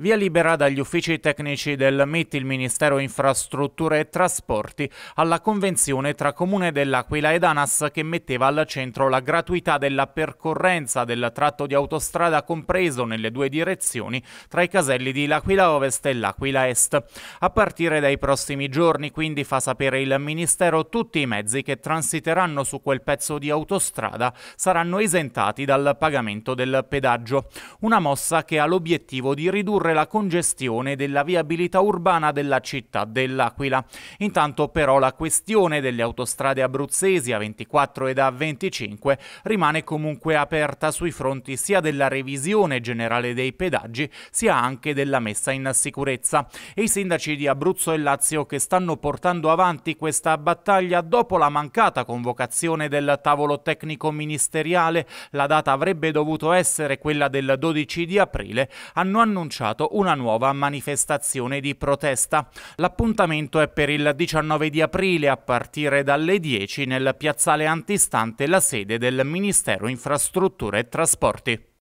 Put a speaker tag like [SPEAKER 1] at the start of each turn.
[SPEAKER 1] Via libera dagli uffici tecnici del MIT, il Ministero Infrastrutture e Trasporti, alla convenzione tra Comune dell'Aquila ed ANAS che metteva al centro la gratuità della percorrenza del tratto di autostrada compreso nelle due direzioni tra i caselli di L'Aquila Ovest e L'Aquila Est. A partire dai prossimi giorni, quindi, fa sapere il Ministero, tutti i mezzi che transiteranno su quel pezzo di autostrada saranno esentati dal pagamento del pedaggio. Una mossa che ha l'obiettivo di ridurre ridurre la congestione della viabilità urbana della città dell'Aquila. Intanto però la questione delle autostrade abruzzesi A24 ed A25 rimane comunque aperta sui fronti sia della revisione generale dei pedaggi sia anche della messa in sicurezza e i sindaci di Abruzzo e Lazio che stanno portando avanti questa battaglia dopo la mancata convocazione del tavolo tecnico ministeriale, la data avrebbe dovuto essere quella del 12 di aprile, hanno annunciato annunciato una nuova manifestazione di protesta. L'appuntamento è per il 19 di aprile a partire dalle 10 nel piazzale antistante la sede del Ministero Infrastrutture e Trasporti.